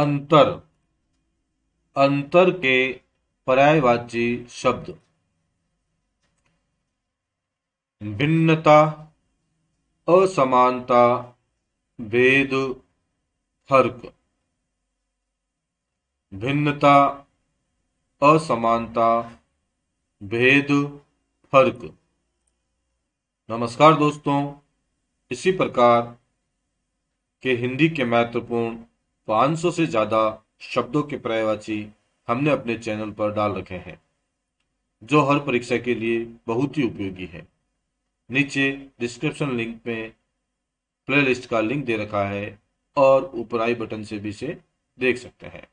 अंतर अंतर के पर्यायवाची शब्द भिन्नता असमानता भेद फर्क भिन्नता असमानता भेद फर्क नमस्कार दोस्तों इसी प्रकार के हिंदी के महत्वपूर्ण 500 से ज्यादा शब्दों के पर्यायवाची हमने अपने चैनल पर डाल रखे हैं जो हर परीक्षा के लिए बहुत ही उपयोगी है नीचे डिस्क्रिप्शन लिंक में प्लेलिस्ट का लिंक दे रखा है और ऊपर आई बटन से भी इसे देख सकते हैं